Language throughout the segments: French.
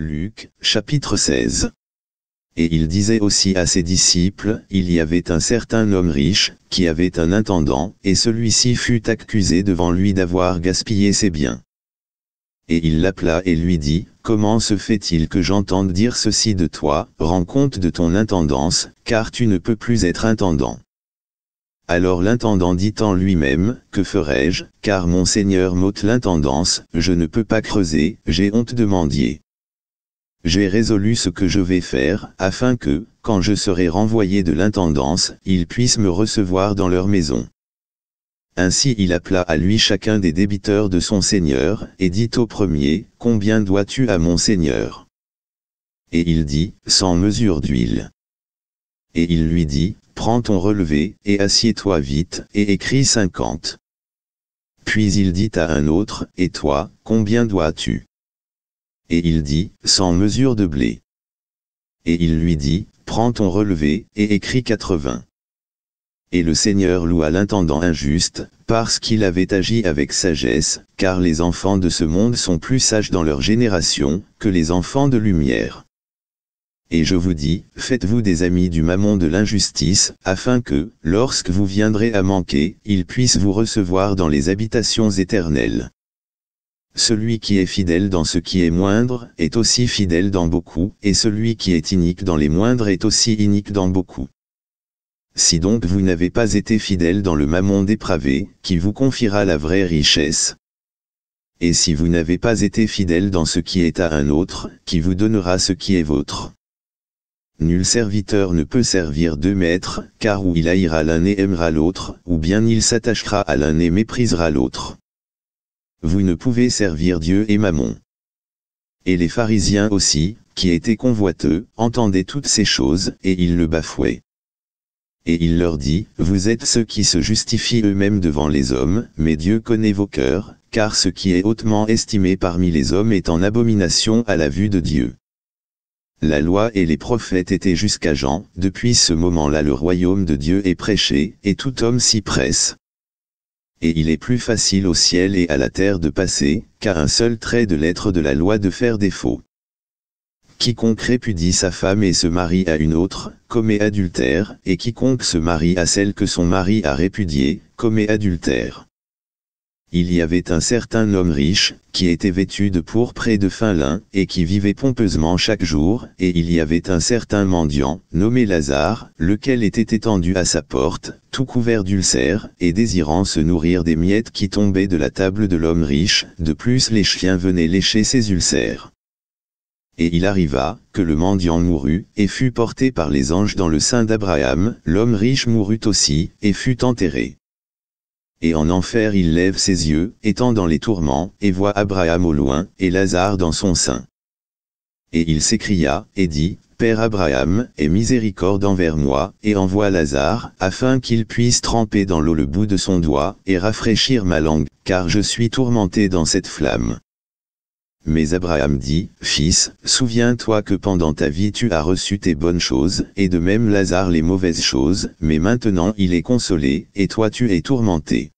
Luc, chapitre 16. Et il disait aussi à ses disciples, il y avait un certain homme riche, qui avait un intendant, et celui-ci fut accusé devant lui d'avoir gaspillé ses biens. Et il l'appela et lui dit, Comment se fait-il que j'entende dire ceci de toi, rends compte de ton intendance, car tu ne peux plus être intendant. Alors l'intendant dit en lui-même, Que ferai-je, car mon seigneur m'ôte l'intendance, je ne peux pas creuser, j'ai honte de mendier. J'ai résolu ce que je vais faire, afin que, quand je serai renvoyé de l'intendance, ils puissent me recevoir dans leur maison. Ainsi il appela à lui chacun des débiteurs de son seigneur, et dit au premier, Combien dois-tu à mon seigneur Et il dit, Sans mesure d'huile. Et il lui dit, Prends ton relevé, et assieds-toi vite, et écris cinquante. Puis il dit à un autre, Et toi, combien dois-tu et il dit, Sans mesure de blé. Et il lui dit, Prends ton relevé, et écris quatre-vingts. Et le Seigneur loua l'intendant injuste, parce qu'il avait agi avec sagesse, car les enfants de ce monde sont plus sages dans leur génération, que les enfants de lumière. Et je vous dis, faites-vous des amis du mammon de l'injustice, afin que, lorsque vous viendrez à manquer, ils puissent vous recevoir dans les habitations éternelles. Celui qui est fidèle dans ce qui est moindre est aussi fidèle dans beaucoup, et celui qui est inique dans les moindres est aussi inique dans beaucoup. Si donc vous n'avez pas été fidèle dans le mammon dépravé, qui vous confiera la vraie richesse, et si vous n'avez pas été fidèle dans ce qui est à un autre, qui vous donnera ce qui est vôtre. Nul serviteur ne peut servir deux maîtres, car ou il haïra l'un et aimera l'autre, ou bien il s'attachera à l'un et méprisera l'autre. Vous ne pouvez servir Dieu et Mammon. Et les pharisiens aussi, qui étaient convoiteux, entendaient toutes ces choses, et ils le bafouaient. Et il leur dit, Vous êtes ceux qui se justifient eux-mêmes devant les hommes, mais Dieu connaît vos cœurs, car ce qui est hautement estimé parmi les hommes est en abomination à la vue de Dieu. La loi et les prophètes étaient jusqu'à Jean, depuis ce moment-là le royaume de Dieu est prêché, et tout homme s'y presse et il est plus facile au ciel et à la terre de passer, qu'à un seul trait de l'être de la loi de faire défaut. Quiconque répudie sa femme et se marie à une autre, commet adultère, et quiconque se marie à celle que son mari a répudiée, commet adultère. Il y avait un certain homme riche, qui était vêtu de pourpre et de fin lin, et qui vivait pompeusement chaque jour, et il y avait un certain mendiant, nommé Lazare, lequel était étendu à sa porte, tout couvert d'ulcères, et désirant se nourrir des miettes qui tombaient de la table de l'homme riche, de plus les chiens venaient lécher ses ulcères. Et il arriva, que le mendiant mourut, et fut porté par les anges dans le sein d'Abraham, l'homme riche mourut aussi, et fut enterré. Et en enfer il lève ses yeux, étant dans les tourments, et voit Abraham au loin, et Lazare dans son sein. Et il s'écria, et dit, Père Abraham, et miséricorde envers moi, et envoie Lazare, afin qu'il puisse tremper dans l'eau le bout de son doigt, et rafraîchir ma langue, car je suis tourmenté dans cette flamme. Mais Abraham dit, Fils, souviens-toi que pendant ta vie tu as reçu tes bonnes choses, et de même Lazare les mauvaises choses, mais maintenant il est consolé, et toi tu es tourmenté.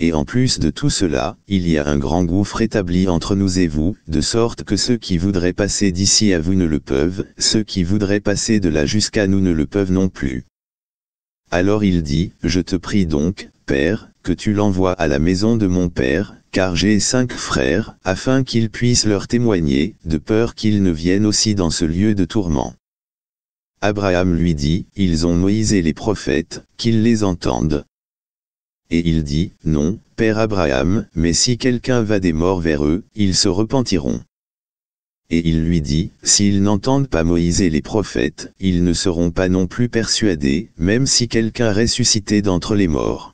Et en plus de tout cela, il y a un grand gouffre établi entre nous et vous, de sorte que ceux qui voudraient passer d'ici à vous ne le peuvent, ceux qui voudraient passer de là jusqu'à nous ne le peuvent non plus. Alors il dit, Je te prie donc, Père, que tu l'envoies à la maison de mon Père, car j'ai cinq frères, afin qu'ils puissent leur témoigner, de peur qu'ils ne viennent aussi dans ce lieu de tourment. Abraham lui dit, Ils ont Moïse et les prophètes, qu'ils les entendent. Et il dit, Non, Père Abraham, mais si quelqu'un va des morts vers eux, ils se repentiront. Et il lui dit, S'ils n'entendent pas Moïse et les prophètes, ils ne seront pas non plus persuadés, même si quelqu'un ressuscité d'entre les morts.